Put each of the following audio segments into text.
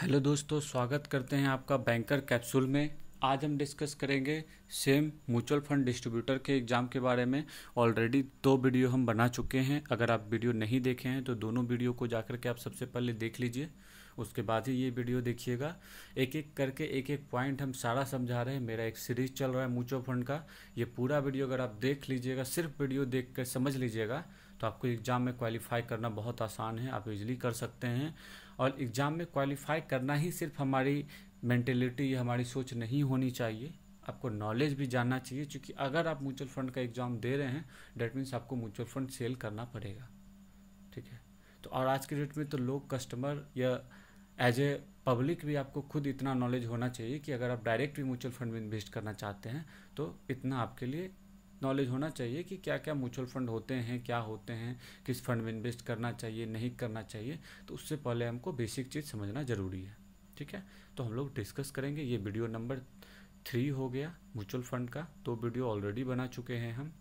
Hello दोस्तों स्वागत करते हैं आपका बैंकर कैप्सूल में आज हम डिस्कस करेंगे सेम म्यूचुअल फंड डिस्ट्रीब्यूटर के एग्ज़ाम के बारे में ऑलरेडी दो वीडियो हम बना चुके हैं अगर आप वीडियो नहीं देखे हैं तो दोनों वीडियो को जाकर के आप सबसे पहले देख लीजिए उसके बाद ही ये वीडियो देखिएगा एक एक करके एक एक पॉइंट हम सारा समझा रहे हैं मेरा एक सीरीज चल रहा है म्यूचुअल फंड का ये पूरा वीडियो अगर आप देख लीजिएगा सिर्फ वीडियो देख कर समझ लीजिएगा तो आपको एग्ज़ाम में क्वालिफाई करना बहुत आसान है आप इजली कर सकते हैं और एग्ज़ाम में क्वालिफाई करना ही सिर्फ हमारी मैंटेलिटी हमारी सोच नहीं होनी चाहिए आपको नॉलेज भी जानना चाहिए क्योंकि अगर आप म्यूचुअल फंड का एग्ज़ाम दे रहे हैं डेट मीन्स आपको म्यूचुअल फंड सेल करना पड़ेगा ठीक है तो और आज के डेट में तो लोग कस्टमर या एज ए पब्लिक भी आपको खुद इतना नॉलेज होना चाहिए कि अगर आप डायरेक्ट भी म्यूचुअल फंड में इन्वेस्ट करना चाहते हैं तो इतना आपके लिए नॉलेज होना चाहिए कि क्या क्या म्यूचुअल फंड होते हैं क्या होते हैं किस फंड में इन्वेस्ट करना चाहिए नहीं करना चाहिए तो उससे पहले हमको बेसिक चीज़ समझना ज़रूरी है ठीक है तो हम लोग डिस्कस करेंगे ये वीडियो नंबर थ्री हो गया म्यूचुअल फंड का दो तो वीडियो ऑलरेडी बना चुके हैं हम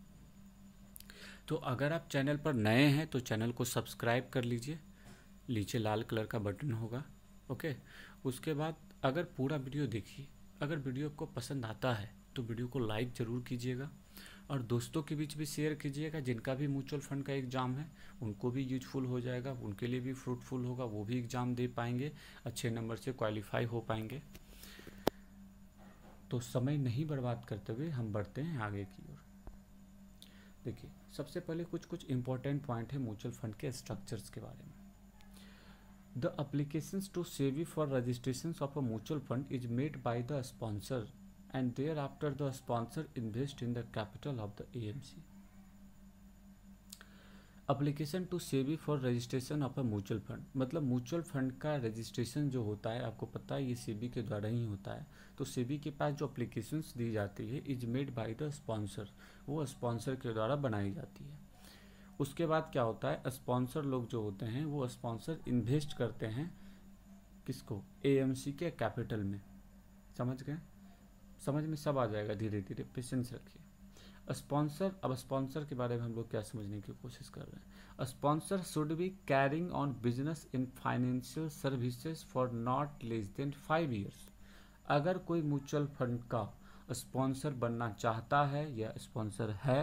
तो अगर आप चैनल पर नए हैं तो चैनल को सब्सक्राइब कर लीजिए नीचे लाल कलर का बटन होगा ओके उसके बाद अगर पूरा वीडियो देखिए अगर वीडियो आपको पसंद आता है तो वीडियो को लाइक ज़रूर कीजिएगा और दोस्तों के बीच भी शेयर कीजिएगा जिनका भी म्यूचुअल फंड का एग्ज़ाम है उनको भी यूजफुल हो जाएगा उनके लिए भी फ्रूटफुल होगा वो भी एग्ज़ाम दे पाएंगे अच्छे नंबर से क्वालिफाई हो पाएंगे तो समय नहीं बर्बाद करते हुए हम बढ़ते हैं आगे की ओर देखिए सबसे पहले कुछ कुछ इंपॉर्टेंट पॉइंट है म्यूचुअल फंड के स्ट्रक्चर्स के बारे में the application to SEBI for registration of a mutual fund is made by the sponsor and thereafter the sponsor invest in the capital of the AMC. Application to SEBI for registration of a mutual fund मतलब mutual fund का registration जो होता है आपको पता है ये सेबी के द्वारा ही होता है तो सेबी के पास जो अप्लीकेशन दी जाती है is made by the sponsor वो स्पॉन्सर के द्वारा बनाई जाती है उसके बाद क्या होता है स्पॉन्सर लोग जो होते हैं वो स्पॉन्सर इन्वेस्ट करते हैं किसको एएमसी के कैपिटल में समझ गए समझ में सब आ जाएगा धीरे धीरे पेशेंस रखिए स्पॉन्सर अब स्पॉन्सर के बारे में हम लोग क्या समझने की कोशिश कर रहे हैं sponsor should be carrying on business in financial services for not less than five years अगर कोई म्यूचुअल फंड का स्पॉन्सर बनना चाहता है या स्पॉन्सर है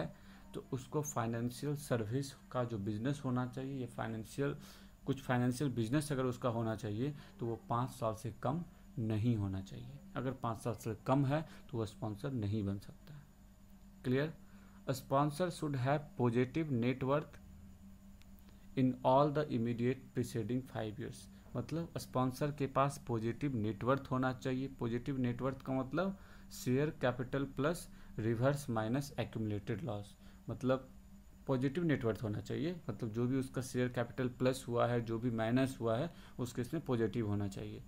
तो उसको फाइनेंशियल सर्विस का जो बिज़नेस होना चाहिए या फाइनेंशियल कुछ फाइनेंशियल बिजनेस अगर उसका होना चाहिए तो वो पाँच साल से कम नहीं होना चाहिए अगर पाँच साल से कम है तो वह स्पॉन्सर नहीं बन सकता clear sponsor should have positive net worth in all the immediate preceding five years मतलब स्पॉन्सर के पास पॉजिटिव नेटवर्थ होना चाहिए पॉजिटिव नेटवर्थ का मतलब share capital plus reverse minus accumulated loss मतलब पॉजिटिव नेटवर्थ होना चाहिए मतलब जो भी उसका शेयर कैपिटल प्लस हुआ है जो भी माइनस हुआ है उसके इसमें पॉजिटिव होना चाहिए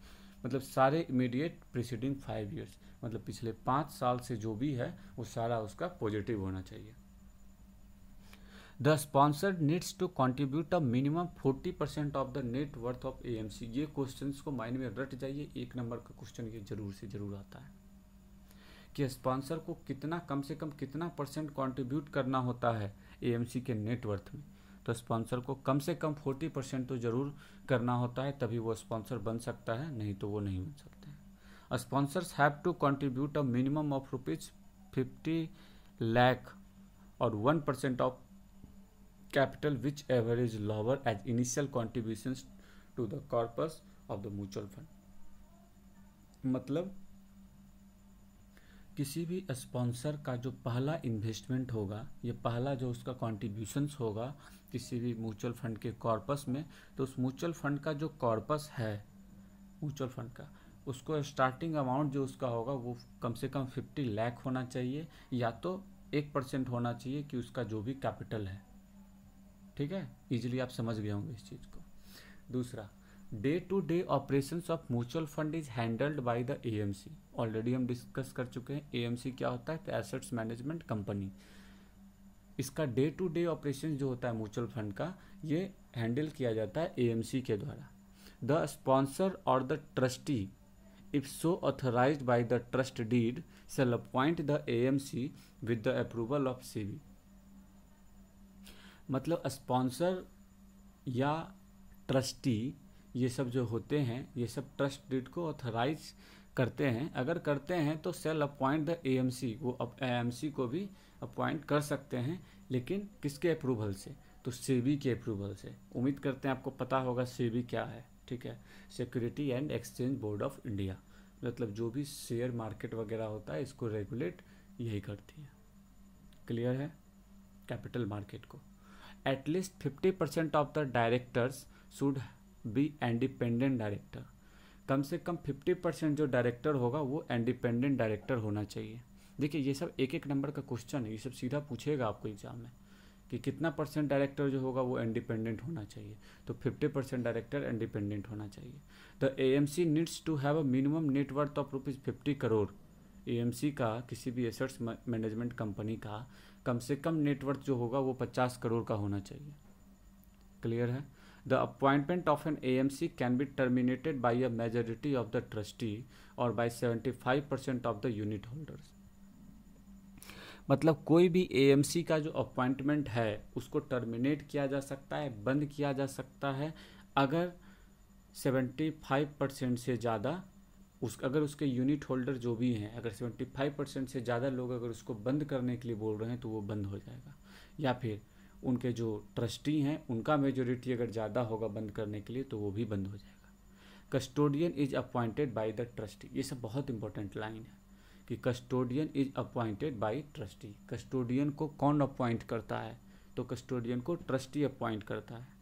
मतलब सारे इमीडिएट प्रिसीडिंग फाइव ईयर्स मतलब पिछले पाँच साल से जो भी है वो सारा उसका पॉजिटिव होना चाहिए the sponsor needs to contribute a minimum forty percent of the net worth of A M C ये क्वेश्चन को माइंड में रट जाइए एक नंबर का क्वेश्चन ये जरूर से जरूर आता है कि स्पॉन्सर को कितना कम से कम कितना परसेंट कॉन्ट्रीब्यूट करना होता है ए एम सी के नेटवर्थ में तो स्पॉन्सर को कम से कम फोर्टी परसेंट तो ज़रूर करना होता है तभी वो स्पॉन्सर बन सकता है नहीं तो वो नहीं बन सकते हैं sponsors have to contribute a minimum of rupees fifty lakh और one percent of capital which average lower as initial contribution to the corpus of the mutual fund मतलब किसी भी स्पॉन्सर का जो पहला इन्वेस्टमेंट होगा ये पहला जो उसका कॉन्ट्रीब्यूशंस होगा किसी भी म्यूचुअल फंड के कॉर्पस में तो उस म्यूचुअल फंड का जो कॉर्पस है म्यूचुअल फंड का उसको स्टार्टिंग अमाउंट जो उसका होगा वो कम से कम फिफ्टी लैख होना चाहिए या तो एक परसेंट होना चाहिए कि उसका जो भी कैपिटल है ठीक है इजीली आप समझ गए होंगे इस चीज़ को दूसरा day to day operation of mutual fund is handled by the AMC already हम डिस्कस कर चुके हैं एएमसी क्या होता है एसेट्स मैनेजमेंट कंपनी इसका डे टू डे ऑपरेशन जो होता है म्यूचुअल फंड का ये हैंडल किया जाता है एएमसी के द्वारा द स्पॉन्सर और the trustee by the trust deed shall appoint the A M C with the approval of C CB मतलब स्पॉन्सर या ट्रस्टी ये सब जो होते हैं ये सब ट्रस्ट डीड को ऑथराइज करते हैं अगर करते हैं तो सेल अपॉइंट द एएमसी वो एएमसी को भी अपॉइंट कर सकते हैं लेकिन किसके अप्रूवल से तो सेबी के अप्रूवल से उम्मीद करते हैं आपको पता होगा सेबी क्या है ठीक है security and exchange board of India मतलब जो भी शेयर मार्केट वगैरह होता है इसको रेगुलेट यही करती है क्लियर है कैपिटल मार्केट को at least fifty percent of the directors should be independent director कम से कम 50 परसेंट जो डायरेक्टर होगा वो इंडिपेंडेंट डायरेक्टर होना चाहिए देखिए ये सब एक एक नंबर का क्वेश्चन है ये सब सीधा पूछेगा आपको एग्जाम में कि कितना परसेंट डायरेक्टर जो होगा वो इंडिपेंडेंट होना चाहिए तो 50 परसेंट डायरेक्टर इंडिपेंडेंट होना चाहिए the A M C needs to have a minimum net worth of rupees fifty crore A M C का किसी भी एसेट्स मैनेजमेंट कंपनी का कम से कम नेटवर्थ जो होगा वो पचास करोड़ का होना चाहिए क्लियर है the appointment of A M C can be terminated by a majority of the trustee और by seventy five percent of the unit holders मतलब कोई भी एम सी का जो अपॉइंटमेंट है उसको टर्मिनेट किया जा सकता है बंद किया जा सकता है अगर सेवेंटी फाइव परसेंट से ज़्यादा उस अगर उसके यूनिट होल्डर जो भी हैं अगर सेवेंटी फाइव परसेंट से ज़्यादा लोग अगर उसको बंद करने के लिए बोल रहे हैं तो वो बंद हो जाएगा या फिर उनके जो ट्रस्टी हैं उनका मेजोरिटी अगर ज़्यादा होगा बंद करने के लिए तो वो भी बंद हो जाएगा custodian is appointed by the trustee ये सब बहुत इंपॉर्टेंट लाइन है कि custodian is appointed by trustee custodian को कौन अपॉइंट करता है तो कस्टोडियन को ट्रस्टी अपॉइंट करता है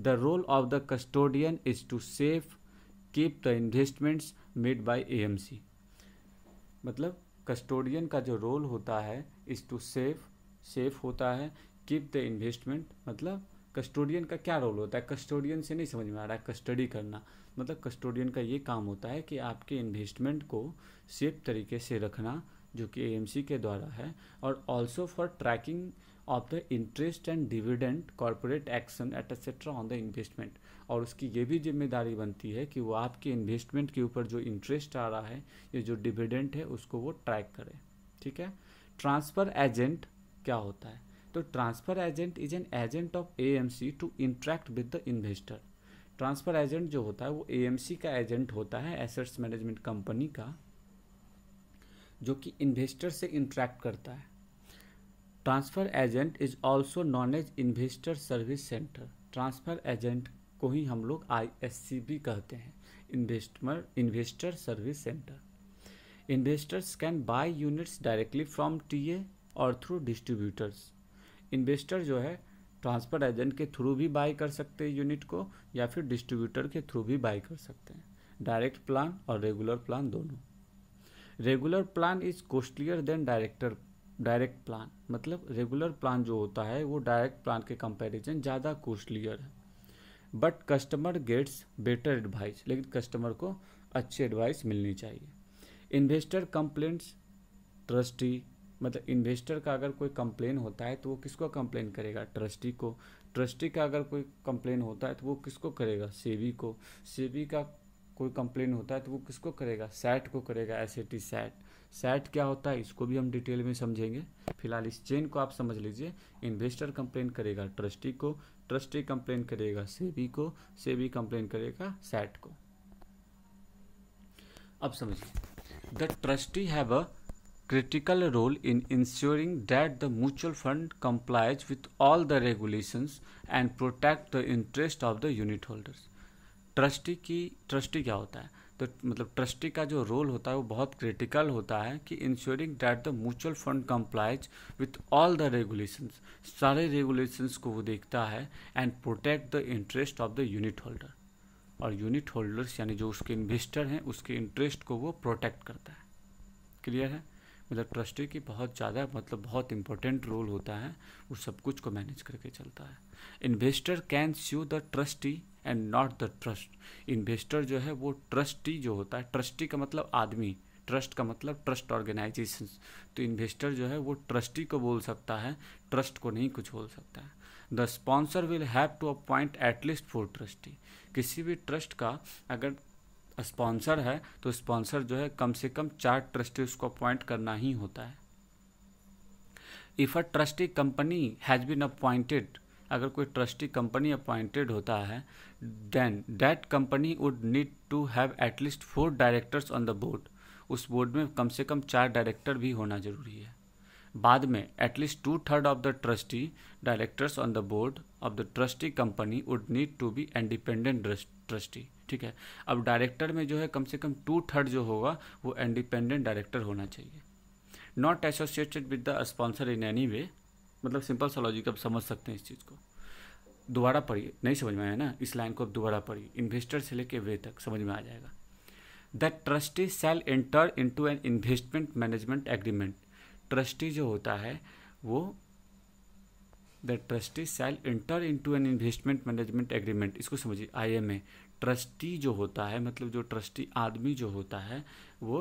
the role of the custodian is to safe keep the investments made by a मतलब कस्टोडियन का जो रोल होता है इज टू सेफ सेफ होता है कीप द इन्वेस्टमेंट मतलब कस्टोडियन का क्या रोल होता है कस्टोडियन से नहीं समझ में आ रहा है कस्टडी करना मतलब कस्टोडियन का ये काम होता है कि आपके इन्वेस्टमेंट को सेफ तरीके से रखना जो कि ए के द्वारा है और also for tracking of the interest and dividend corporate action et cetera on the investment और उसकी ये भी जिम्मेदारी बनती है कि वो आपके इन्वेस्टमेंट के ऊपर जो इंटरेस्ट आ रहा है या जो डिविडेंट है उसको वो ट्रैक करे ठीक है ट्रांसफ़र एजेंट क्या होता है तो transfer agent is an agent of AMC to interact with the investor transfer agent जो होता है वो एएमसी का एजेंट होता है एसेट्स मैनेजमेंट कंपनी का जो कि इन्वेस्टर से इंट्रैक्ट करता है transfer agent is also known as investor service centre transfer agent को ही हम लोग आई कहते हैं इन्वेस्टमर investor service centre investors can buy units directly from TA और थ्रू डिस्ट्रीब्यूटर्स इन्वेस्टर जो है ट्रांसफर एजेंट के थ्रू भी बाई कर सकते हैं यूनिट को या फिर डिस्ट्रीब्यूटर के थ्रू भी बाई कर सकते हैं डायरेक्ट प्लान और रेगुलर प्लान दोनों regular plan is costlier than director direct plan मतलब रेगुलर प्लान जो होता है वो डायरेक्ट प्लान के कंपैरिजन ज़्यादा कॉस्टलियर है but customer gets better advice लेकिन कस्टमर को अच्छी एडवाइस मिलनी चाहिए इन्वेस्टर कंप्लेंट्स ट्रस्टी मतलब इन्वेस्टर का अगर कोई कंप्लेन होता है तो वो किसको कंप्लेन करेगा ट्रस्टी को ट्रस्टी का अगर कोई कंप्लेन होता है तो वो किसको करेगा सेबी को सेबी का कोई कंप्लेन होता है तो वो किसको करेगा सेट को करेगा S A T SAT SAT क्या होता है इसको भी हम डिटेल में समझेंगे फिलहाल इस चेन को आप समझ लीजिए इन्वेस्टर कंप्लेन करेगा ट्रस्टी को ट्रस्टी कंप्लेन करेगा सेबी को सेबी कंप्लेन करेगा सैट को अब समझिए the trustee have a critical role in ensuring that the mutual fund complies with all the regulations and protect the interest of the unit holders trustee की trustee क्या होता है तो मतलब ट्रस्टी का जो रोल होता है वो बहुत क्रिटिकल होता है कि ensuring that the mutual fund complies with all the regulations सारे रेगुलेशंस को वो देखता है and protect the interest of the unit holder और यूनिट होल्डर्स यानी जो उसके इन्वेस्टर हैं उसके इंटरेस्ट को वो प्रोटेक्ट करता है क्लियर है मतलब ट्रस्टी की बहुत ज़्यादा मतलब बहुत इंपॉर्टेंट रोल होता है वो सब कुछ को मैनेज करके चलता है investor can sue the trustee and not the trust investor जो है वो ट्रस्टी जो होता है ट्रस्टी का मतलब आदमी ट्रस्ट का मतलब ट्रस्ट ऑर्गेनाइजेशन तो इन्वेस्टर जो है वो ट्रस्टी को बोल सकता है ट्रस्ट को नहीं कुछ बोल सकता है the sponsor will have to appoint at least four trustee किसी भी ट्रस्ट का अगर स्पॉन्सर है तो स्पॉन्सर जो है कम से कम चार ट्रस्टी उसको अपॉइंट करना ही होता है if a trustee company has been appointed अगर कोई ट्रस्टी कंपनी अपॉइंटेड होता है then that company would need to have at least four directors on the board उस बोर्ड में कम से कम चार डायरेक्टर भी होना जरूरी है बाद में at least two third of the trustee directors on the board of the trustee company would need to be independent trustee ठीक है अब डायरेक्टर में जो है कम से कम टू थर्ड जो होगा वो इंडिपेंडेंट डायरेक्टर होना चाहिए not associated with the sponsor in any way मतलब सिंपल सा लॉजिक आप समझ सकते हैं इस चीज़ को दोबारा पढ़िए नहीं समझ में आया ना इस लाइन को आप दोबारा पढ़िए इन्वेस्टर से लेके वे तक समझ में आ जाएगा the trustee shall enter to an investment management agreement trustee जो होता है वो the trustee shall enter to an investment management agreement इसको समझिए आई एम ए ट्रस्टी जो होता है मतलब जो ट्रस्टी आदमी जो होता है वो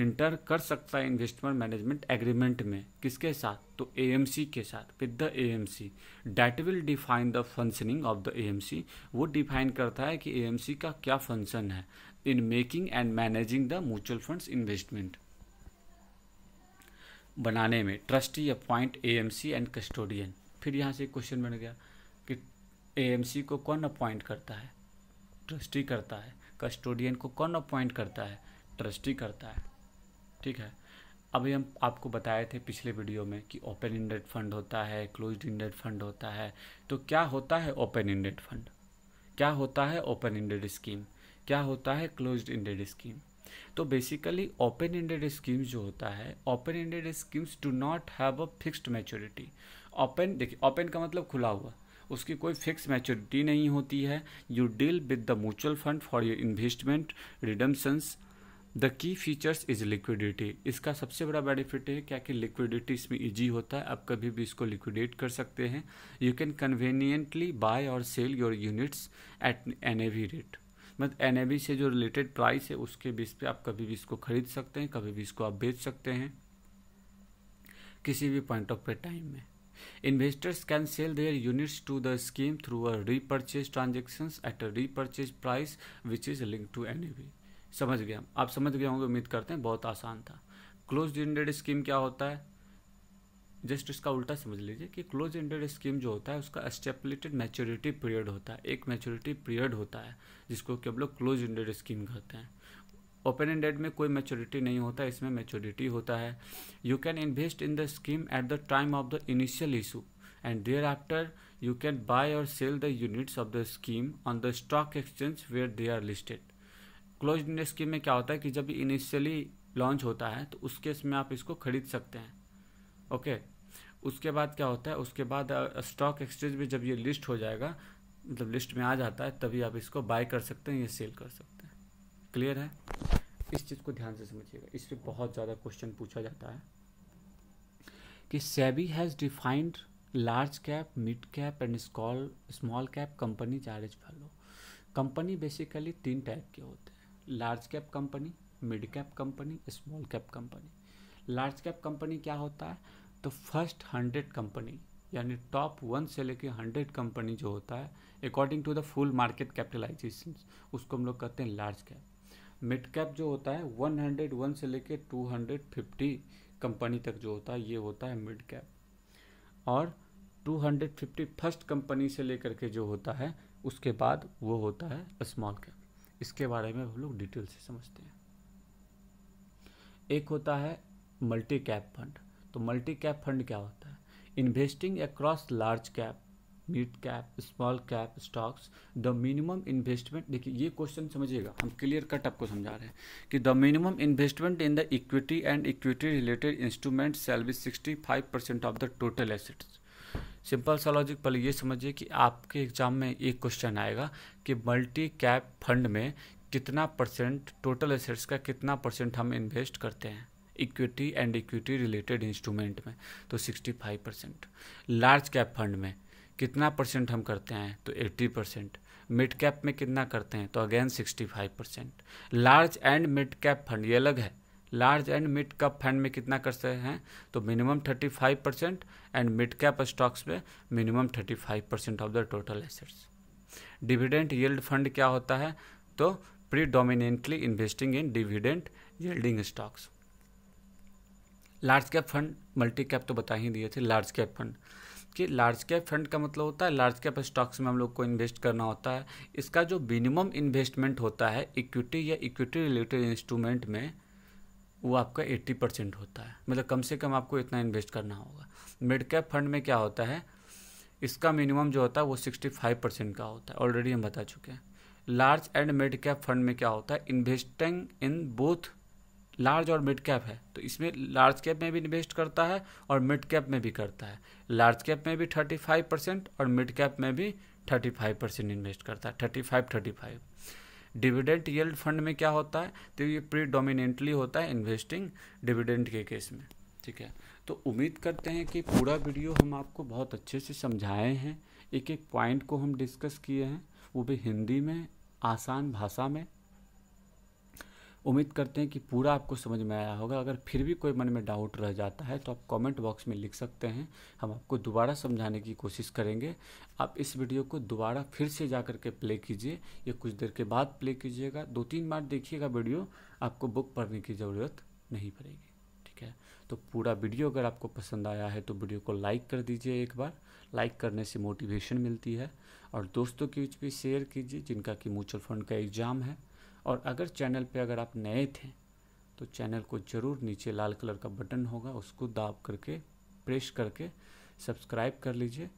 इंटर कर सकता है इन्वेस्टमेंट मैनेजमेंट एग्रीमेंट में किसके साथ तो ए के साथ with the A M C that will define the functioning of the A वो डिफाइन करता है कि ए का क्या फंक्शन है in making and managing the mutual funds investment बनाने में trustee appoint A and custodian फिर यहाँ से क्वेश्चन बन गया कि ए को कौन अपॉइंट करता है ट्रस्टी करता है कस्टोडियन को कौन अपॉइंट करता है ट्रस्टी करता है ठीक है अभी हम आपको बताए थे पिछले वीडियो में कि ओपन इंडेड फंड होता है क्लोज इंडेड फंड होता है तो क्या होता है ओपन इंडेड फंड क्या होता है ओपन इंडेड स्कीम क्या होता है क्लोज इंडेड स्कीम तो बेसिकली ओपन इंडेड स्कीम्स जो होता है open ended schemes do not have a fixed maturity open देखिए ओपन का मतलब खुला हुआ उसकी कोई फिक्स मैच्योरिटी नहीं होती है you deal with the mutual fund for your investment redemptions the key features is liquidity इसका सबसे बड़ा बेनिफिट है क्या कि लिक्विडिटी इसमें ईजी होता है आप कभी भी इसको लिक्विडेट कर सकते हैं यू कैन कन्वीनियंटली बाय और sell your units at an rate मतलब एन से जो रिलेटेड प्राइस है उसके बेस पे आप कभी भी इसको खरीद सकते हैं कभी भी इसको आप बेच सकते हैं किसी भी पॉइंट ऑफ पे टाइम में Investors can sell their units to the scheme through a repurchase transactions at a repurchase price which is linked to NAV. समझ गया आप समझ गए होंगे उम्मीद करते हैं बहुत आसान था क्लोज एंडेड स्कीम क्या होता है जस्ट इसका उल्टा समझ लीजिए कि क्लोज एंडेड स्कीम जो होता है उसका स्टेपलेटेड मैच्योरिटी पीरियड होता है एक मैच्योरिटी पीरियड होता है जिसको कि हम लोग क्लोज एंडेड स्कीम कहते हैं ओपन एंडेड में कोई मेच्योरिटी नहीं होता इसमें मेच्योरिटी होता है you can invest in the scheme at the time of the initial issue and thereafter you can buy और sell the units of the scheme on the stock exchange where they are listed close end scheme में क्या होता है कि जब initially launch होता है तो उस केस में आप इसको खरीद सकते हैं ओके okay. उसके बाद क्या होता है उसके बाद स्टॉक एक्सचेंज में जब ये लिस्ट हो जाएगा मतलब लिस्ट में आ जाता है तभी आप इसको बाय कर सकते हैं या सेल कर सकते हैं क्लियर है इस चीज़ को ध्यान से समझिएगा इस पर बहुत ज़्यादा क्वेश्चन पूछा जाता है कि SEBI has defined large cap mid cap and स्कॉल स्मॉल कैप कंपनी चार्ज फैलो कंपनी बेसिकली तीन टाइप के होते हैं large cap company mid cap company small cap company large cap company क्या होता है तो फर्स्ट हंड्रेड कंपनी यानी टॉप वन से लेकर हंड्रेड कंपनी जो होता है according to the full market capitalization उसको हम लोग कहते हैं लार्ज कैप मिड कैप जो होता है 101 से लेके 250 कंपनी तक जो होता है ये होता है मिड कैप और 250 फर्स्ट कंपनी से लेकर के जो होता है उसके बाद वो होता है स्मॉल कैप इसके बारे में हम लोग डिटेल से समझते हैं एक होता है मल्टी कैप फंड तो मल्टी कैप फंड क्या होता है investing across large cap mid cap small cap stocks the minimum investment देखिए ये क्वेश्चन समझिएगा हम क्लियर कट आपको समझा रहे हैं कि the minimum investment in the equity and equity related instrument shall be sixty five percent of the total assets simple सा लॉजिक पहले ये समझिए कि आपके एग्जाम में एक क्वेश्चन आएगा कि मल्टी कैप फंड में कितना परसेंट टोटल एसेट्स का कितना परसेंट हम इन्वेस्ट करते हैं equity and equity related instrument में तो sixty five percent large cap fund में कितना परसेंट हम करते हैं तो 80 परसेंट मिड कैप में कितना करते हैं तो again 65 percent large and mid cap fund ये अलग है large and mid cap fund में कितना करते हैं तो minimum 35 percent and mid cap stocks में minimum 35 percent of the total assets dividend yield fund क्या होता है तो predominantly investing in dividend yielding stocks large cap fund multi cap तो बता ही दिए थे लार्ज कैप फंड कि लार्ज कैप फंड का मतलब होता है लार्ज कैप स्टॉक्स में हम लोग को इन्वेस्ट करना होता है इसका जो मिनिमम इन्वेस्टमेंट होता है इक्विटी या इक्विटी रिलेटेड इंस्ट्रूमेंट में वो आपका 80 परसेंट होता है मतलब कम से कम आपको इतना इन्वेस्ट करना होगा मिड कैप फंड में क्या होता है इसका मिनिमम जो होता है वो 65 परसेंट का होता है ऑलरेडी हम बता चुके हैं large and mid cap fund में क्या होता है इन्वेस्टिंग इन बोथ लार्ज और मिड कैप है तो इसमें लार्ज कैप में भी इन्वेस्ट करता है और मिड कैप में भी करता है लार्ज कैप में भी थर्टी फाइव परसेंट और मिड कैप में भी थर्टी फाइव परसेंट इन्वेस्ट करता है thirty five thirty five dividend yield fund में क्या होता है तो ये प्रीडोमिनेंटली होता है इन्वेस्टिंग डिविडेंट के केस में ठीक है तो उम्मीद करते हैं कि पूरा वीडियो हम आपको बहुत अच्छे से समझाए हैं एक एक पॉइंट को हम डिस्कस किए हैं वो भी हिंदी में आसान भाषा में उम्मीद करते हैं कि पूरा आपको समझ में आया होगा अगर फिर भी कोई मन में डाउट रह जाता है तो आप कमेंट बॉक्स में लिख सकते हैं हम आपको दोबारा समझाने की कोशिश करेंगे आप इस वीडियो को दोबारा फिर से जा कर के प्ले कीजिए या कुछ देर के बाद प्ले कीजिएगा दो तीन बार देखिएगा वीडियो आपको बुक पढ़ने की ज़रूरत नहीं पड़ेगी ठीक है तो पूरा वीडियो अगर आपको पसंद आया है तो वीडियो को लाइक कर दीजिए एक बार लाइक करने से मोटिवेशन मिलती है और दोस्तों के बीच भी शेयर कीजिए जिनका कि म्यूचुअल फंड का एग्ज़ाम है और अगर चैनल पे अगर आप नए थे तो चैनल को ज़रूर नीचे लाल कलर का बटन होगा उसको दाब करके प्रेस करके सब्सक्राइब कर लीजिए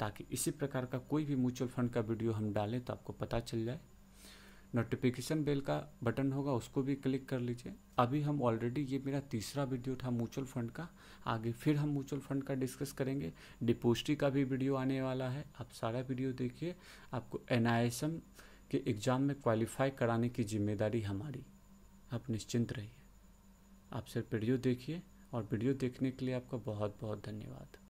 ताकि इसी प्रकार का कोई भी म्यूचुअल फंड का वीडियो हम डालें तो आपको पता चल जाए नोटिफिकेशन बेल का बटन होगा उसको भी क्लिक कर लीजिए अभी हम ऑलरेडी ये मेरा तीसरा वीडियो था म्यूचुअल फंड का आगे फिर हम म्यूचुअल फंड का डिस्कस करेंगे डिपोजिटी का भी वीडियो आने वाला है आप सारा वीडियो देखिए आपको एन कि एग्ज़ाम में क्वालिफाई कराने की जिम्मेदारी हमारी आप निश्चिंत रहिए आप सिर्फ वीडियो देखिए और वीडियो देखने के लिए आपका बहुत बहुत धन्यवाद